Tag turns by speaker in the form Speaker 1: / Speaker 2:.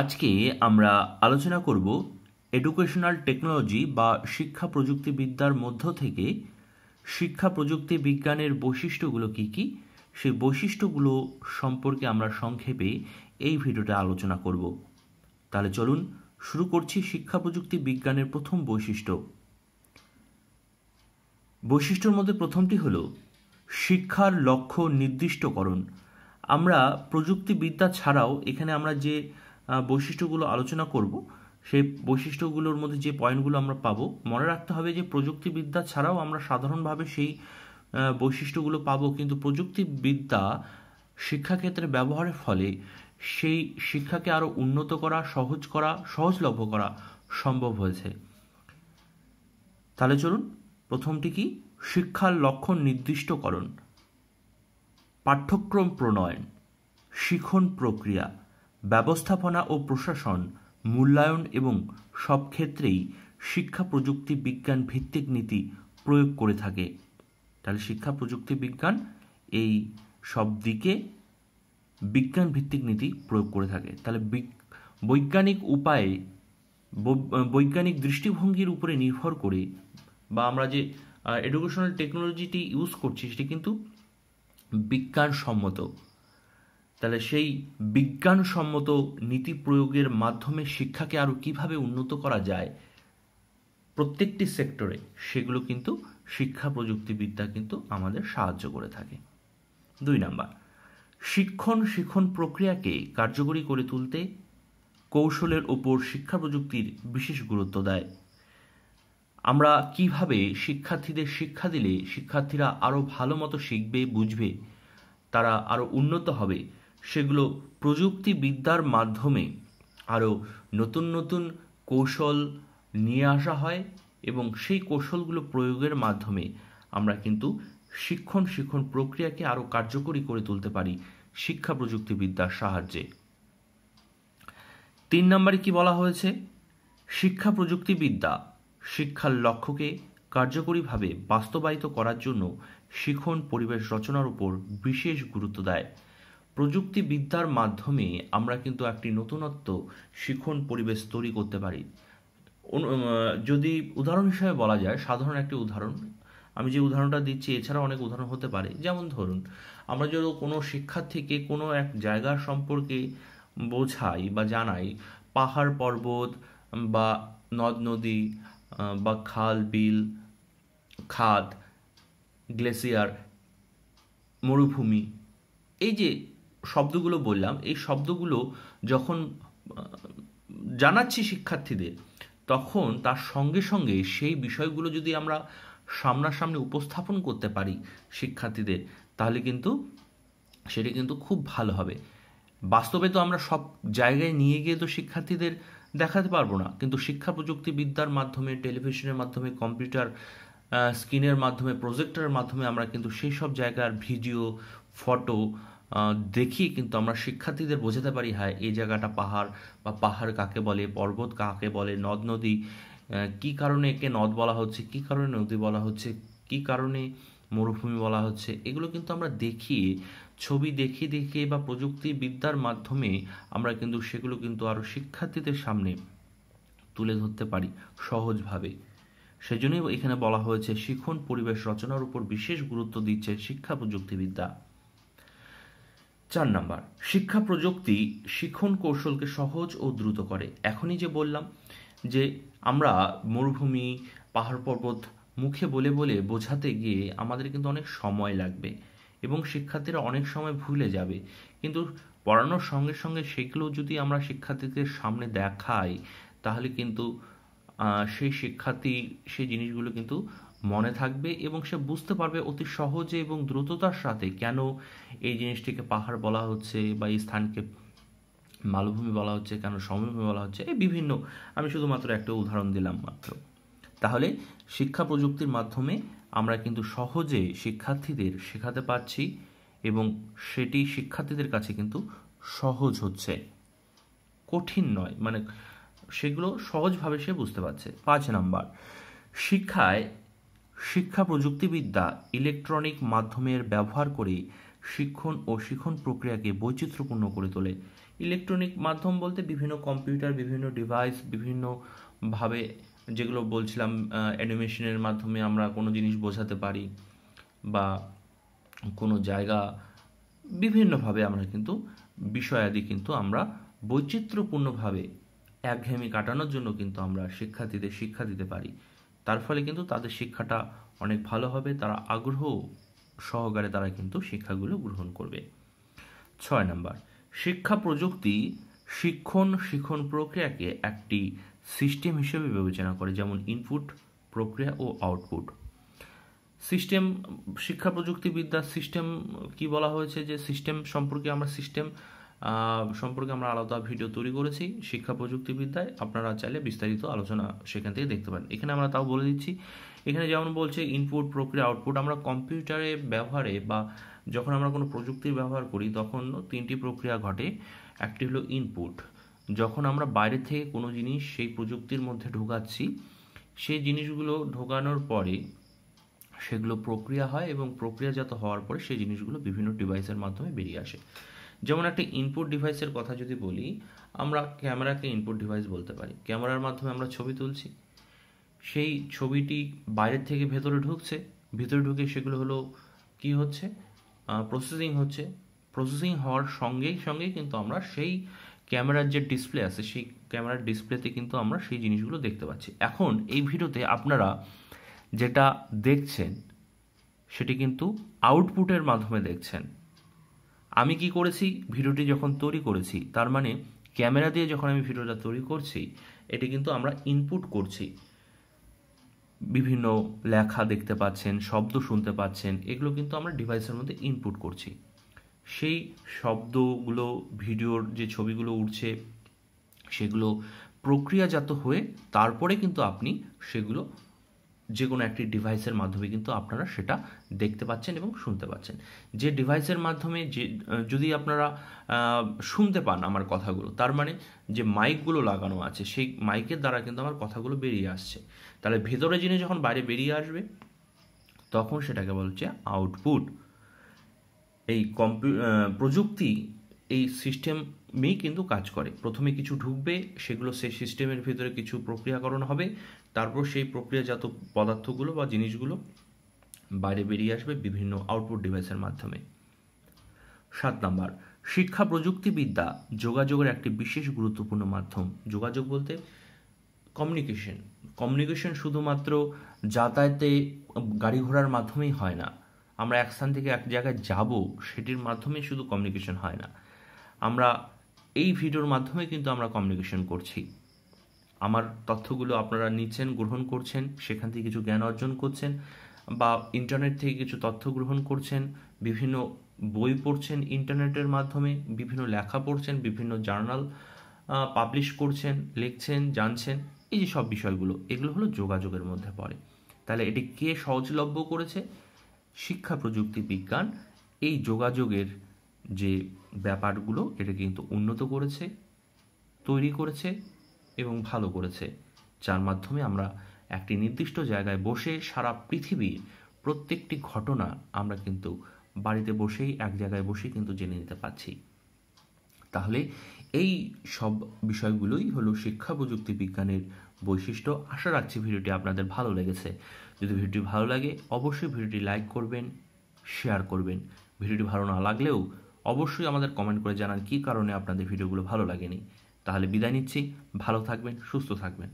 Speaker 1: আজকে আমরা আলোচনা করব এডুকেশনাল টেকনোলজি বা শিক্ষা প্রযুক্তিবিদ্যার মধ্য থেকে শিক্ষা প্রযুক্তি বিজ্ঞানের বৈশিষ্ট্যগুলো কী কী সেই বৈশিষ্ট্যগুলো সম্পর্কে আমরা সংক্ষেপে এই ভিডিওটা আলোচনা করব তাহলে চলুন শুরু করছি শিক্ষা প্রযুক্তি বিজ্ঞানের প্রথম বৈশিষ্ট্য বৈশিষ্ট্যর মধ্যে প্রথমটি হলো শিক্ষার লক্ষ্য নির্দিষ্টকরণ আমরা প্রযুক্তিবিদ্যা ছাড়াও এখানে আমরা যে বৈশিষ্ট্যগুলো আলোচনা করব সেই বৈশিষ্ট্যগুলোর মধ্যে যে পয়েন্টগুলো আমরা পাবো মনে রাখতে হবে যে প্রযুক্তিবিদ্যা ছাড়াও আমরা সাধারণভাবে সেই বৈশিষ্ট্যগুলো পাবো কিন্তু প্রযুক্তিবিদ্যা শিক্ষাক্ষেত্রে ব্যবহারের ফলে সেই শিক্ষাকে আরও উন্নত করা সহজ করা সহজলভ্য করা সম্ভব হয়েছে তাহলে চলুন প্রথমটি কি শিক্ষার লক্ষ্য নির্দিষ্টকরণ পাঠ্যক্রম প্রণয়ন শিখন প্রক্রিয়া ব্যবস্থাপনা ও প্রশাসন মূল্যায়ন এবং সব ক্ষেত্রেই শিক্ষা প্রযুক্তি বিজ্ঞান ভিত্তিক নীতি প্রয়োগ করে থাকে তাহলে শিক্ষা প্রযুক্তি বিজ্ঞান এই সব দিকে বিজ্ঞান ভিত্তিক নীতি প্রয়োগ করে থাকে তাহলে বৈজ্ঞানিক উপায়ে বৈজ্ঞানিক দৃষ্টিভঙ্গির উপরে নির্ভর করে বা আমরা যে এডুকেশনাল টেকনোলজিটি ইউজ করছি সেটি কিন্তু বিজ্ঞানসম্মত তাহলে সেই বিজ্ঞানসম্মত নীতি প্রয়োগের মাধ্যমে শিক্ষাকে আরও কিভাবে উন্নত করা যায় প্রত্যেকটি সেক্টরে সেগুলো কিন্তু শিক্ষা প্রযুক্তিবিদ্যা কিন্তু আমাদের সাহায্য করে থাকে দুই নাম্বার শিক্ষণ শিক্ষণ প্রক্রিয়াকে কার্যকরী করে তুলতে কৌশলের ওপর শিক্ষা প্রযুক্তির বিশেষ গুরুত্ব দেয় আমরা কিভাবে শিক্ষার্থীদের শিক্ষা দিলে শিক্ষার্থীরা আরও ভালো মতো শিখবে বুঝবে তারা আরও উন্নত হবে সেগুলো প্রযুক্তিবিদ্যার মাধ্যমে আরও নতুন নতুন কৌশল নিয়ে আসা হয় এবং সেই কৌশলগুলো প্রয়োগের মাধ্যমে আমরা কিন্তু শিক্ষণ শিক্ষণ প্রক্রিয়াকে আরও কার্যকরী করে তুলতে পারি শিক্ষা প্রযুক্তিবিদ্যার সাহায্যে তিন নম্বরে কি বলা হয়েছে শিক্ষা প্রযুক্তিবিদ্যা শিক্ষার লক্ষ্যকে কার্যকরীভাবে বাস্তবায়িত করার জন্য শিখন পরিবেশ রচনার উপর বিশেষ গুরুত্ব দেয় প্রযুক্তিবিদ্যার মাধ্যমে আমরা কিন্তু একটি নতুনত্ব শিখন পরিবেশ তৈরি করতে পারি যদি উদাহরণ হিসাবে বলা যায় সাধারণ একটি উদাহরণ আমি যে উদাহরণটা দিচ্ছি এছাড়া অনেক উদাহরণ হতে পারে যেমন ধরুন আমরা যদি কোনো শিক্ষার্থীকে কোনো এক জায়গা সম্পর্কে বোঝাই বা জানাই পাহাড় পর্বত বা নদ নদী বা খাল বিল খাদ গ্লেসিয়ার মরুভূমি এই যে শব্দগুলো বললাম এই শব্দগুলো যখন জানাচ্ছি শিক্ষার্থীদের তখন তার সঙ্গে সঙ্গে সেই বিষয়গুলো যদি আমরা সামনাসামনি উপস্থাপন করতে পারি শিক্ষার্থীদের তাহলে কিন্তু সেটা কিন্তু খুব ভালো হবে বাস্তবে তো আমরা সব জায়গায় নিয়ে গিয়ে তো শিক্ষার্থীদের দেখাতে পারবো না কিন্তু শিক্ষা প্রযুক্তিবিদ্যার মাধ্যমে টেলিভিশনের মাধ্যমে কম্পিউটার স্ক্রিনের মাধ্যমে প্রজেক্টরের মাধ্যমে আমরা কিন্তু সেই সব জায়গার ভিডিও ফটো দেখিয়ে কিন্তু আমরা শিক্ষার্থীদের বোঝাতে পারি হ্যাঁ এই জায়গাটা পাহাড় বা পাহাড় কাকে বলে পর্বত কাকে বলে নদ নদী কি কারণে একে নদ বলা হচ্ছে কি কারণে নদী বলা হচ্ছে কি কারণে মরুভূমি বলা হচ্ছে এগুলো কিন্তু আমরা দেখিয়ে ছবি দেখে দেখে বা প্রযুক্তিবিদ্যার মাধ্যমে আমরা কিন্তু সেগুলো কিন্তু আরও শিক্ষার্থীদের সামনে তুলে ধরতে পারি সহজভাবে সেজন্যই এখানে বলা হয়েছে শিখন পরিবেশ রচনার উপর বিশেষ গুরুত্ব দিচ্ছে শিক্ষা প্রযুক্তিবিদ্যা চার নাম্বার শিক্ষা প্রযুক্তি শিক্ষণ কৌশলকে সহজ ও দ্রুত করে এখনই যে বললাম যে আমরা মরুভূমি পাহাড় পর্বত মুখে বলে বলে বোঝাতে গিয়ে আমাদের কিন্তু অনেক সময় লাগবে এবং শিক্ষার্থীরা অনেক সময় ভুলে যাবে কিন্তু পড়ানোর সঙ্গে সঙ্গে সেগুলো যদি আমরা শিক্ষার্থীদের সামনে দেখাই তাহলে কিন্তু সেই শিক্ষার্থী সেই জিনিসগুলো কিন্তু মনে থাকবে এবং সে বুঝতে পারবে অতি সহজে এবং দ্রুততার সাথে কেন এই জিনিসটিকে পাহাড় বলা হচ্ছে বা এই স্থানকে মালভূমি বলা হচ্ছে কেন সমভূমি বলা হচ্ছে এই বিভিন্ন আমি শুধুমাত্র একটা উদাহরণ দিলাম মাত্র তাহলে শিক্ষা প্রযুক্তির মাধ্যমে আমরা কিন্তু সহজে শিক্ষার্থীদের শেখাতে পারছি এবং সেটি শিক্ষার্থীদের কাছে কিন্তু সহজ হচ্ছে কঠিন নয় মানে সেগুলো সহজভাবে সে বুঝতে পারছে পাঁচ নাম্বার শিক্ষায় শিক্ষা প্রযুক্তিবিদ্যা ইলেকট্রনিক মাধ্যমের ব্যবহার করে শিক্ষণ ও শিখন প্রক্রিয়াকে বৈচিত্র্যপূর্ণ করে তোলে ইলেকট্রনিক মাধ্যম বলতে বিভিন্ন কম্পিউটার বিভিন্ন ডিভাইস বিভিন্নভাবে যেগুলো বলছিলাম অ্যানিমেশনের মাধ্যমে আমরা কোনো জিনিস বোঝাতে পারি বা কোনো জায়গা বিভিন্নভাবে আমরা কিন্তু বিষয়াদি কিন্তু আমরা বৈচিত্র্যপূর্ণভাবে একঘেয়েমি কাটানোর জন্য কিন্তু আমরা শিক্ষার্থীদের শিক্ষা দিতে পারি তার ফলে কিন্তু তাদের শিক্ষাটা অনেক ভালো হবে তারা আগ্রহ সহকারে তারা কিন্তু শিক্ষাগুলো গ্রহণ করবে ছয় নাম্বার শিক্ষা প্রযুক্তি শিক্ষণ শিক্ষণ প্রক্রিয়াকে একটি সিস্টেম হিসেবে বিবেচনা করে যেমন ইনপুট প্রক্রিয়া ও আউটপুট সিস্টেম শিক্ষা প্রযুক্তিবিদ্যা সিস্টেম কি বলা হয়েছে যে সিস্টেম সম্পর্কে আমরা সিস্টেম সম্পর্কে আমরা আলাদা ভিডিও তৈরি করেছি শিক্ষা প্রযুক্তিবিদ্যায় আপনারা চাইলে বিস্তারিত আলোচনা সেখান থেকে দেখতে পারেন এখানে আমরা তাও বলে দিচ্ছি এখানে যেমন বলছে ইনপুট প্রক্রিয়া আউটপুট আমরা কম্পিউটারে ব্যবহারে বা যখন আমরা কোনো প্রযুক্তির ব্যবহার করি তখন তিনটি প্রক্রিয়া ঘটে একটি হলো ইনপুট যখন আমরা বাইরে থেকে কোনো জিনিস সেই প্রযুক্তির মধ্যে ঢোকাচ্ছি সেই জিনিসগুলো ঢোকানোর পরে সেগুলো প্রক্রিয়া হয় এবং প্রক্রিয়াজাত হওয়ার পরে সেই জিনিসগুলো বিভিন্ন ডিভাইসের মাধ্যমে বেরিয়ে আসে যেমন একটা ইনপুট ডিভাইসের কথা যদি বলি আমরা ক্যামেরাকে ইনপুট ডিভাইস বলতে পারি ক্যামেরার মাধ্যমে আমরা ছবি তুলছি সেই ছবিটি বাইরের থেকে ভেতরে ঢুকছে ভেতরে ঢুকে সেগুলো হলো কি হচ্ছে প্রসেসিং হচ্ছে প্রসেসিং হওয়ার সঙ্গেই সঙ্গেই কিন্তু আমরা সেই ক্যামেরার যে ডিসপ্লে আছে সেই ক্যামেরার ডিসপ্লেতে কিন্তু আমরা সেই জিনিসগুলো দেখতে পাচ্ছি এখন এই ভিডিওতে আপনারা যেটা দেখছেন সেটি কিন্তু আউটপুটের মাধ্যমে দেখছেন আমি কি করেছি ভিডিওটি যখন তৈরি করেছি তার মানে ক্যামেরা দিয়ে যখন আমি ভিডিওটা তৈরি করছি এটি কিন্তু আমরা ইনপুট করছি বিভিন্ন লেখা দেখতে পাচ্ছেন শব্দ শুনতে পাচ্ছেন এগুলো কিন্তু আমরা ডিভাইসের মধ্যে ইনপুট করছি সেই শব্দগুলো ভিডিওর যে ছবিগুলো উঠছে সেগুলো প্রক্রিয়াজাত হয়ে তারপরে কিন্তু আপনি সেগুলো যে কোনো একটি ডিভাইসের মাধ্যমে কিন্তু আপনারা সেটা দেখতে পাচ্ছেন এবং শুনতে পাচ্ছেন যে ডিভাইসের মাধ্যমে যে যদি আপনারা শুনতে পান আমার কথাগুলো তার মানে যে মাইকগুলো লাগানো আছে সেই মাইকের দ্বারা কিন্তু আমার কথাগুলো বেরিয়ে আসছে তাহলে ভেতরে জিনিস যখন বাইরে বেরিয়ে আসবে তখন সেটাকে বলছে আউটপুট এই কম্পিউ প্রযুক্তি এই সিস্টেমই কিন্তু কাজ করে প্রথমে কিছু ঢুকবে সেগুলো সেই সিস্টেমের ভিতরে কিছু প্রক্রিয়াকরণ হবে তারপর সেই প্রক্রিয়াজাত পদার্থগুলো বা জিনিসগুলো বাইরে বেরিয়ে আসবে বিভিন্ন আউটপুট ডিভাইসের মাধ্যমে সাত নাম্বার শিক্ষা প্রযুক্তিবিদ্যা যোগাযোগের একটি বিশেষ গুরুত্বপূর্ণ মাধ্যম যোগাযোগ বলতে কমিউনিকেশন কমিউনিকেশন শুধুমাত্র যাতায়াতে গাড়ি ঘোড়ার মাধ্যমেই হয় না আমরা এক স্থান থেকে এক জায়গায় যাব সেটির মাধ্যমে শুধু কমিউনিকেশন হয় না আমরা এই ভিডিওর মাধ্যমে কিন্তু আমরা কমিউনিকেশন করছি আমার তথ্যগুলো আপনারা নিচ্ছেন গ্রহণ করছেন সেখান থেকে কিছু জ্ঞান অর্জন করছেন বা ইন্টারনেট থেকে কিছু তথ্য গ্রহণ করছেন বিভিন্ন বই পড়ছেন ইন্টারনেটের মাধ্যমে বিভিন্ন লেখা পড়ছেন বিভিন্ন জার্নাল পাবলিশ করছেন লিখছেন জানছেন এই যে সব বিষয়গুলো এগুলো হলো যোগাযোগের মধ্যে পড়ে তাহলে এটি কে সহজলভ্য করেছে শিক্ষা প্রযুক্তি বিজ্ঞান এই যোগাযোগের যে ব্যাপারগুলো এটা কিন্তু উন্নত করেছে তৈরি করেছে এবং ভালো করেছে যার মাধ্যমে আমরা একটি নির্দিষ্ট জায়গায় বসে সারা পৃথিবীর প্রত্যেকটি ঘটনা আমরা কিন্তু বাড়িতে বসেই এক জায়গায় বসেই কিন্তু জেনে নিতে পারছি তাহলে এই সব বিষয়গুলোই হলো শিক্ষা প্রযুক্তি বিজ্ঞানের বৈশিষ্ট্য আশা রাখছি ভিডিওটি আপনাদের ভালো লেগেছে যদি ভিডিওটি ভালো লাগে অবশ্যই ভিডিওটি লাইক করবেন শেয়ার করবেন ভিডিওটি ভালো না লাগলেও অবশ্যই আমাদের কমেন্ট করে জানান কী কারণে আপনাদের ভিডিওগুলো ভালো লাগেনি তাহলে বিদায় নিচ্ছি ভালো থাকবেন সুস্থ থাকবেন